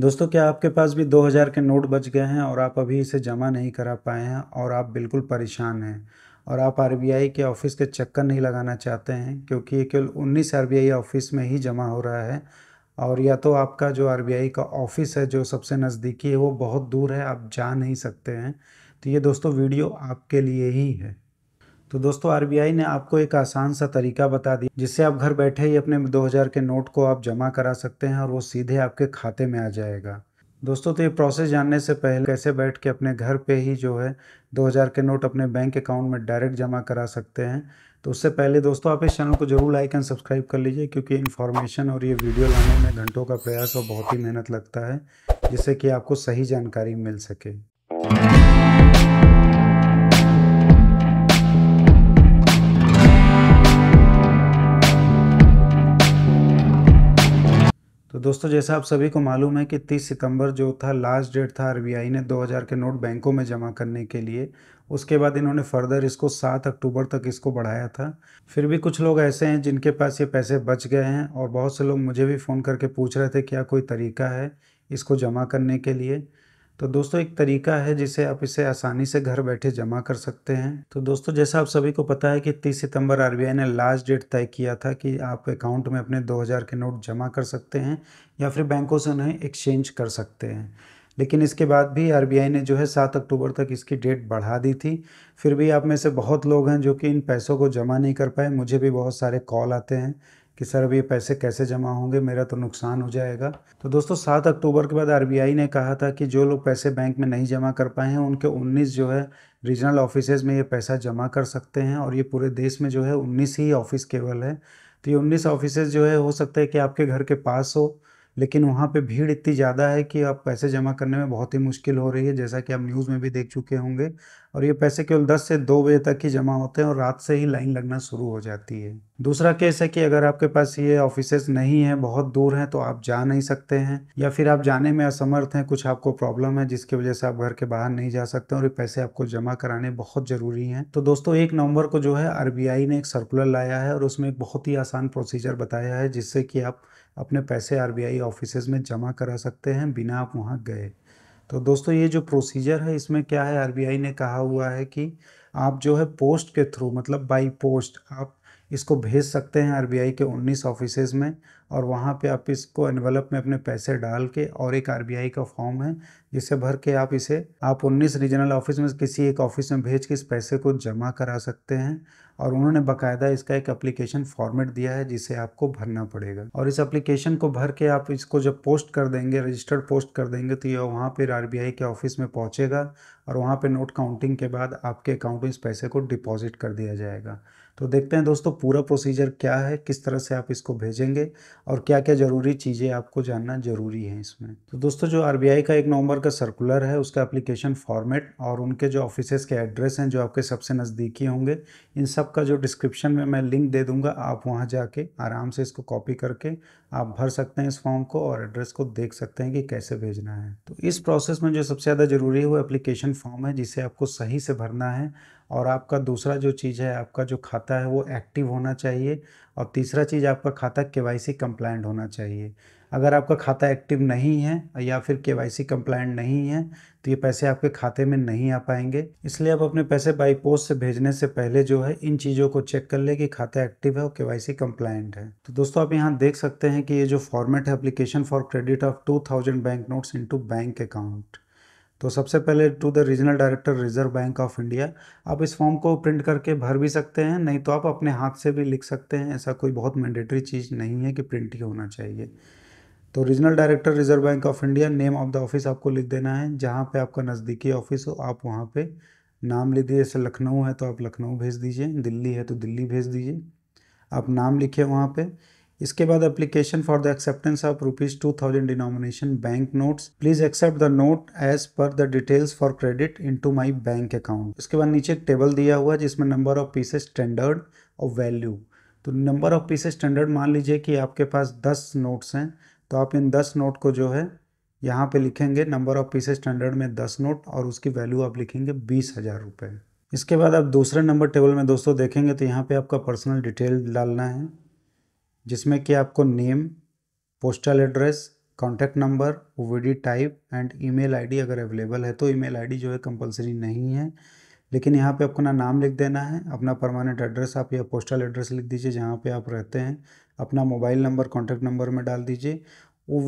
दोस्तों क्या आपके पास भी 2000 के नोट बच गए हैं और आप अभी इसे जमा नहीं करा पाए हैं और आप बिल्कुल परेशान हैं और आप आरबीआई के ऑफ़िस के चक्कर नहीं लगाना चाहते हैं क्योंकि ये केवल उन्नीस आरबीआई ऑफ़िस में ही जमा हो रहा है और या तो आपका जो आरबीआई का ऑफ़िस है जो सबसे नज़दीकी है वो बहुत दूर है आप जा नहीं सकते हैं तो ये दोस्तों वीडियो आपके लिए ही है तो दोस्तों आर ने आपको एक आसान सा तरीका बता दिया जिससे आप घर बैठे ही अपने 2000 के नोट को आप जमा करा सकते हैं और वो सीधे आपके खाते में आ जाएगा दोस्तों तो ये प्रोसेस जानने से पहले कैसे बैठ के अपने घर पे ही जो है 2000 के नोट अपने बैंक अकाउंट में डायरेक्ट जमा करा सकते हैं तो उससे पहले दोस्तों आप इस चैनल को जरूर लाइक एंड सब्सक्राइब कर लीजिए क्योंकि इन्फॉर्मेशन और ये वीडियो लाने में घंटों का प्रयास और बहुत ही मेहनत लगता है जिससे कि आपको सही जानकारी मिल सके दोस्तों जैसा आप सभी को मालूम है कि 30 सितंबर जो था लास्ट डेट था आरबीआई ने 2000 के नोट बैंकों में जमा करने के लिए उसके बाद इन्होंने फर्दर इसको 7 अक्टूबर तक इसको बढ़ाया था फिर भी कुछ लोग ऐसे हैं जिनके पास ये पैसे बच गए हैं और बहुत से लोग मुझे भी फ़ोन करके पूछ रहे थे क्या कोई तरीका है इसको जमा करने के लिए तो दोस्तों एक तरीका है जिसे आप इसे आसानी से घर बैठे जमा कर सकते हैं तो दोस्तों जैसा आप सभी को पता है कि 30 सितंबर आरबीआई ने लास्ट डेट तय किया था कि आप अकाउंट में अपने 2000 के नोट जमा कर सकते हैं या फिर बैंकों से उन्हें एक्सचेंज कर सकते हैं लेकिन इसके बाद भी आर ने जो है सात अक्टूबर तक इसकी डेट बढ़ा दी थी फिर भी आप में से बहुत लोग हैं जो कि इन पैसों को जमा नहीं कर पाए मुझे भी बहुत सारे कॉल आते हैं कि सर अब ये पैसे कैसे जमा होंगे मेरा तो नुकसान हो जाएगा तो दोस्तों सात अक्टूबर के बाद आर ने कहा था कि जो लोग पैसे बैंक में नहीं जमा कर पाए हैं उनके उन्नीस जो है रीजनल ऑफिसेज में ये पैसा जमा कर सकते हैं और ये पूरे देश में जो है उन्नीस ही ऑफिस केवल है तो ये उन्नीस ऑफिस जो है हो सकता है कि आपके घर के पास हो लेकिन वहाँ पे भीड़ इतनी ज़्यादा है कि आप पैसे जमा करने में बहुत ही मुश्किल हो रही है जैसा कि आप न्यूज़ में भी देख चुके होंगे और ये पैसे केवल 10 से 2 बजे तक ही जमा होते हैं और रात से ही लाइन लगना शुरू हो जाती है दूसरा केस है कि अगर आपके पास ये ऑफिस नहीं है बहुत दूर हैं तो आप जा नहीं सकते हैं या फिर आप जाने में असमर्थ हैं कुछ आपको प्रॉब्लम है जिसकी वजह से आप घर के बाहर नहीं जा सकते और ये पैसे आपको जमा कराने बहुत ज़रूरी हैं तो दोस्तों एक नवंबर को जो है आर ने एक सर्कुलर लाया है और उसमें एक बहुत ही आसान प्रोसीजर बताया है जिससे कि आप अपने पैसे आर बी ऑफिसेज में जमा करा सकते हैं बिना आप वहाँ गए तो दोस्तों ये जो प्रोसीजर है इसमें क्या है आरबीआई ने कहा हुआ है कि आप जो है पोस्ट के थ्रू मतलब बाई पोस्ट आप इसको भेज सकते हैं आरबीआई के 19 ऑफिसेज में और वहाँ पे आप इसको एनवलप में अपने पैसे डाल के और एक आरबीआई का फॉर्म है जिसे भर के आप इसे आप 19 रीजनल ऑफिस में किसी एक ऑफिस में भेज के इस पैसे को जमा करा सकते हैं और उन्होंने बकायदा इसका एक एप्लीकेशन फॉर्मेट दिया है जिसे आपको भरना पड़ेगा और इस एप्लीकेशन को भर के आप इसको जब पोस्ट कर देंगे रजिस्टर्ड पोस्ट कर देंगे तो ये वहाँ पर आर के ऑफिस में पहुँचेगा और वहाँ पर नोट काउंटिंग के बाद आपके अकाउंट में इस पैसे को डिपॉजिट कर दिया जाएगा तो देखते हैं दोस्तों पूरा प्रोसीजर क्या है किस तरह से आप इसको भेजेंगे और क्या क्या ज़रूरी चीज़ें आपको जानना ज़रूरी है इसमें तो दोस्तों जो आर का एक नवंबर का सर्कुलर है उसका एप्लीकेशन फॉर्मेट और उनके जो ऑफिस के एड्रेस हैं जो आपके सबसे नज़दीकी होंगे इन सब का जो डिस्क्रिप्शन में मैं लिंक दे दूँगा आप वहाँ जाके आराम से इसको कॉपी करके आप भर सकते हैं इस फॉर्म को और एड्रेस को देख सकते हैं कि कैसे भेजना है तो इस प्रोसेस में जो सबसे ज़्यादा ज़रूरी है वो एप्लीकेशन फॉर्म है जिसे आपको सही से भरना है और आपका दूसरा जो चीज़ है आपका जो खाता है वो एक्टिव होना चाहिए और तीसरा चीज़ आपका खाता के वाई सी होना चाहिए अगर आपका खाता एक्टिव नहीं है या फिर के वाई सी नहीं है तो ये पैसे आपके खाते में नहीं आ पाएंगे इसलिए आप अपने पैसे बाई पोस्ट से भेजने से पहले जो है इन चीज़ों को चेक कर ले कि खाता एक्टिव है और के वाई सी है तो दोस्तों आप यहाँ देख सकते हैं कि ये जो फॉर्मेट है application for credit of two thousand bank notes into bank account तो सबसे पहले to the regional director reserve bank of India आप इस फॉर्म को प्रिंट करके भर भी सकते हैं नहीं तो आप अपने हाथ से भी लिख सकते हैं ऐसा कोई बहुत मैंडेटरी चीज़ नहीं है कि प्रिंट ही होना चाहिए तो regional director reserve bank of India name of the office आपको लिख देना है जहाँ पे आपका नज़दीकी ऑफिस हो आप वहाँ पे नाम लिख दीजिए जैसे लखनऊ है तो आप लखनऊ भेज दीजिए दिल्ली है तो दिल्ली भेज दीजिए आप नाम लिखिए वहाँ पर इसके बाद application for the acceptance of rupees two thousand denomination bank notes please accept the note as per the details for credit into my bank account उसके बाद नीचे एक टेबल दिया हुआ जिसमें नंबर ऑफ पीसेज स्टैंडर्ड और value तो number of pieces standard मान लीजिए कि आपके पास दस नोट्स हैं तो आप इन दस नोट को जो है यहाँ पे लिखेंगे नंबर ऑफ पीसेज स्टैंडर्ड में दस नोट और उसकी वैल्यू आप लिखेंगे बीस हज़ार रुपये इसके बाद आप दूसरे नंबर टेबल में दोस्तों देखेंगे तो यहाँ पे आपका पर्सनल डिटेल डालना है जिसमें कि आपको name postal address contact number o type and email ID अगर अवेलेबल है तो ईमेल आईडी जो है कंपलसरी नहीं है लेकिन यहाँ पे अपना नाम लिख देना है अपना परमानेंट एड्रेस आप या पोस्टल एड्रेस लिख दीजिए जहाँ पे आप रहते हैं अपना मोबाइल नंबर कॉन्टैक्ट नंबर में डाल दीजिए ओ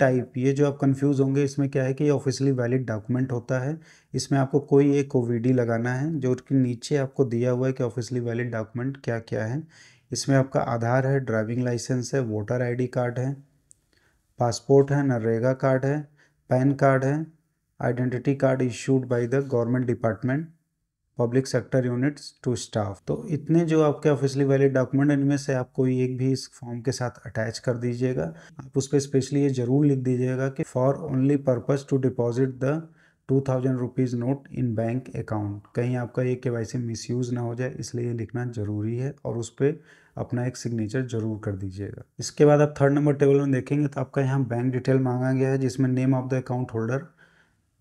टाइप ये जो आप कंफ्यूज होंगे इसमें क्या है कि ये ऑफिशियली वैलिड डॉक्यूमेंट होता है इसमें आपको कोई एक ओ लगाना है जो कि नीचे आपको दिया हुआ है कि ऑफिसली वैलिड डॉक्यूमेंट क्या क्या है इसमें आपका आधार है ड्राइविंग लाइसेंस है वोटर आईडी कार्ड है पासपोर्ट है नरेगा कार्ड है पैन कार्ड है identity card issued by the government department public sector units to staff तो इतने जो आपके ऑफिसली वैलिड डॉक्यूमेंट इनमें से आप कोई एक भी इस फॉर्म के साथ अटैच कर दीजिएगा आप उस पर स्पेशली ये जरूर लिख दीजिएगा कि for only purpose to deposit the two thousand rupees note in bank account कहीं आपका ये के वाई सी मिस यूज़ ना हो जाए इसलिए ये लिखना ज़रूरी है और उस पर अपना एक सिग्नेचर जरूर कर दीजिएगा इसके बाद आप थर्ड नंबर टेबल में देखेंगे तो आपका यहाँ बैंक डिटेल मांगा गया है जिसमें name of the account holder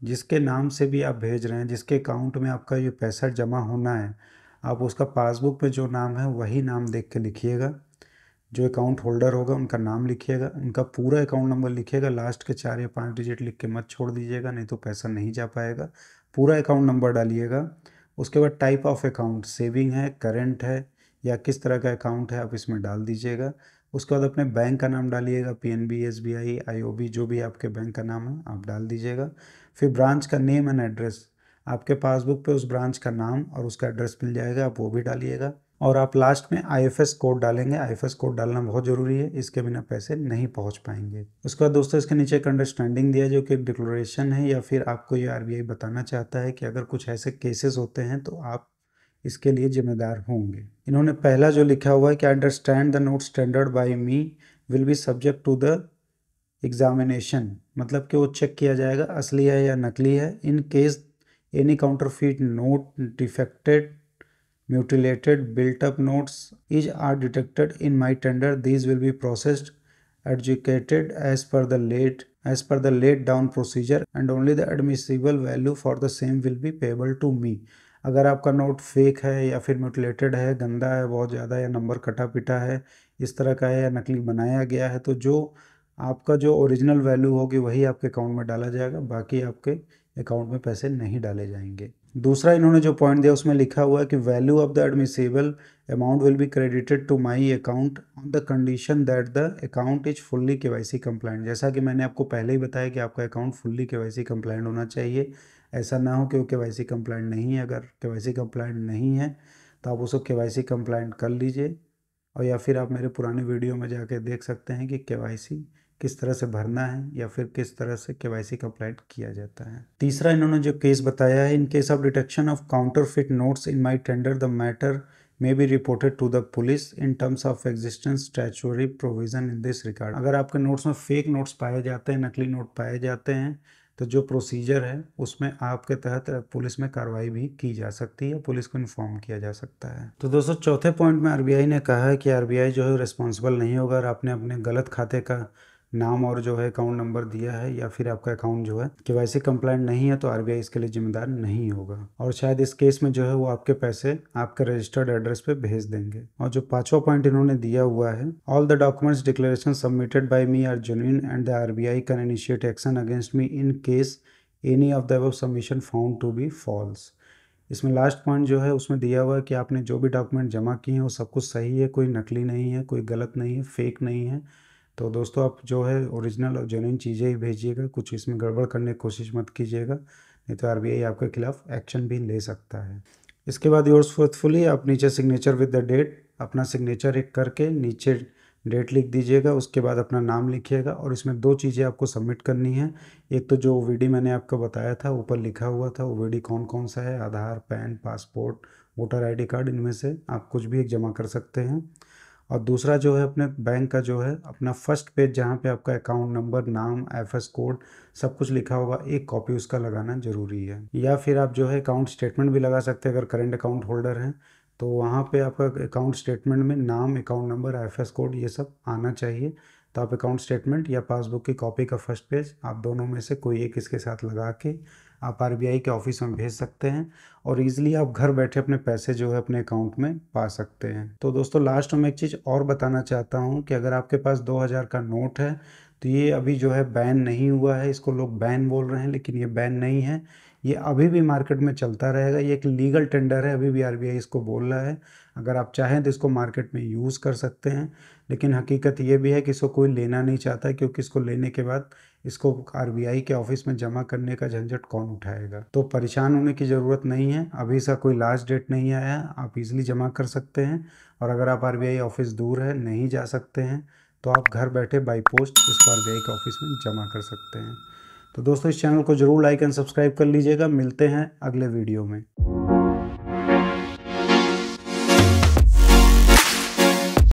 जिसके नाम से भी आप भेज रहे हैं जिसके अकाउंट में आपका ये पैसा जमा होना है आप उसका पासबुक में जो नाम है वही नाम देख के लिखिएगा जो अकाउंट होल्डर होगा उनका नाम लिखिएगा उनका पूरा अकाउंट नंबर लिखिएगा लास्ट के चार या पाँच डिजिट लिख के मत छोड़ दीजिएगा नहीं तो पैसा नहीं जा पाएगा पूरा अकाउंट नंबर डालिएगा उसके बाद टाइप ऑफ अकाउंट सेविंग है करेंट है या किस तरह का अकाउंट है आप इसमें डाल दीजिएगा उसके बाद अपने बैंक का नाम डालिएगा P N B S B I I O B जो भी आपके बैंक का नाम है आप डाल दीजिएगा फिर ब्रांच का नेम एंड एड्रेस आपके पासबुक पे उस ब्रांच का नाम और उसका एड्रेस मिल जाएगा आप वो भी डालिएगा और आप लास्ट में आई कोड डालेंगे आई कोड डालना बहुत ज़रूरी है इसके बिना पैसे नहीं पहुंच पाएंगे उसके बाद दोस्तों इसके नीचे एक अंडरस्टैंडिंग दिया जो कि एक डिक्लोरेशन है या फिर आपको ये आर बताना चाहता है कि अगर कुछ ऐसे केसेस होते हैं तो आप इसके लिए जिम्मेदार होंगे इन्होंने पहला जो लिखा हुआ है कि understand the note standard by me will be subject to the examination मतलब कि वो चेक किया जाएगा असली है या नकली है in case any counter note defected mutilated built-up notes is are detected in my tender these will be processed adjudicated as per the late as per the laid down procedure and only the admissible value for the same will be payable to me अगर आपका note fake है या फिर mutilated है गंदा है बहुत ज़्यादा या नंबर कटा पिटा है इस तरह का है या नकली बनाया गया है तो जो आपका जो ओरिजिनल वैल्यू होगी वही आपके अकाउंट में डाला जाएगा बाकी आपके अकाउंट में पैसे नहीं डाले जाएंगे दूसरा इन्होंने जो पॉइंट दिया उसमें लिखा हुआ है कि value of the admissible amount will be credited to my account on the condition that the account is fully K Y C जैसा कि मैंने आपको पहले ही बताया कि आपका account fully K Y C होना चाहिए ऐसा ना हो कि वो के वाई सी नहीं है अगर के वाई सी नहीं है तो आप उसको के वाई सी कर लीजिए और या फिर आप मेरे पुराने वीडियो में जाके देख सकते हैं कि के वाई सी किस तरह से भरना है या फिर किस तरह से के वाई सी कंप्लाइट किया जाता है तीसरा इन्होंने जो केस बताया है in case of detection of counterfeit notes in my tender the matter may be reported to the police in terms of existence statutory provision in this record अगर आपके नोट्स में फेक नोट्स पाए जाते हैं नकली note पाए जाते हैं तो जो प्रोसीजर है उसमें आपके तहत पुलिस में कार्रवाई भी की जा सकती है पुलिस को इन्फॉर्म किया जा सकता है तो दोस्तों चौथे पॉइंट में आरबीआई ने कहा है कि आरबीआई जो है रिस्पॉन्सिबल नहीं होगा अगर आपने अपने गलत खाते का नाम और जो है अकाउंट नंबर दिया है या फिर आपका अकाउंट जो है कि वैसे कंप्लाइंट नहीं है तो आर इसके लिए जिम्मेदार नहीं होगा और शायद इस केस में जो है वो आपके पैसे आपके रजिस्टर्ड एड्रेस पे भेज देंगे और जो पांचवा पॉइंट इन्होंने दिया हुआ है all the documents declaration submitted by me are genuine and the I can initiate action against me in case any of the submission found to be false इसमें लास्ट पॉइंट जो है उसमें दिया हुआ है कि आपने जो भी डॉक्यूमेंट जमा किए हैं वो सब कुछ सही है कोई नकली नहीं है कोई गलत नहीं है फेक नहीं है तो दोस्तों आप जो है ओरिजिनल और जेन्यून चीज़ें ही भेजिएगा कुछ इसमें गड़बड़ करने की कोशिश मत कीजिएगा नहीं तो आई आपके खिलाफ एक्शन भी ले सकता है इसके बाद योर्स फोर्थफुली आप नीचे सिग्नेचर विद द डेट अपना सिग्नेचर एक करके नीचे डेट लिख दीजिएगा उसके बाद अपना नाम लिखिएगा और इसमें दो चीज़ें आपको सबमिट करनी है एक तो जो ओ मैंने आपको बताया था ऊपर लिखा हुआ था ओ कौन कौन सा है Aadhaar PAN passport voter ID card इनमें से आप कुछ भी एक जमा कर सकते हैं और दूसरा जो है अपने बैंक का जो है अपना फर्स्ट पेज जहाँ पे आपका अकाउंट नंबर नाम एस कोड सब कुछ लिखा होगा एक कॉपी उसका लगाना ज़रूरी है या फिर आप जो है अकाउंट स्टेटमेंट भी लगा सकते हैं अगर करेंट अकाउंट होल्डर हैं तो वहाँ पे आपका अकाउंट स्टेटमेंट में नाम अकाउंट नंबर एस कोड ये सब आना चाहिए तो आप अकाउंट स्टेटमेंट या पासबुक की कॉपी का फर्स्ट पेज आप दोनों में से कोई एक इसके साथ लगा के आप आर के ऑफिस में भेज सकते हैं और इजीली आप घर बैठे अपने पैसे जो है अपने अकाउंट में पा सकते हैं तो दोस्तों लास्ट में एक चीज़ और बताना चाहता हूँ कि अगर आपके पास 2000 का नोट है तो ये अभी जो है बैन नहीं हुआ है इसको लोग बैन बोल रहे हैं लेकिन ये बैन नहीं है ये अभी भी मार्केट में चलता रहेगा ये एक लीगल टेंडर है अभी भी आर इसको बोल रहा है अगर आप चाहें तो इसको मार्केट में यूज़ कर सकते हैं लेकिन हकीकत ये भी है कि इसको कोई लेना नहीं चाहता क्योंकि इसको लेने के बाद इसको आरबीआई के ऑफिस में जमा करने का झंझट कौन उठाएगा तो परेशान होने की ज़रूरत नहीं है अभी इसका कोई लास्ट डेट नहीं आया आप इजिली जमा कर सकते हैं और अगर आप आरबीआई ऑफिस दूर है नहीं जा सकते हैं तो आप घर बैठे बाई पोस्ट इसको आर के ऑफिस में जमा कर सकते हैं तो दोस्तों इस चैनल को जरूर लाइक एंड सब्सक्राइब कर लीजिएगा मिलते हैं अगले वीडियो में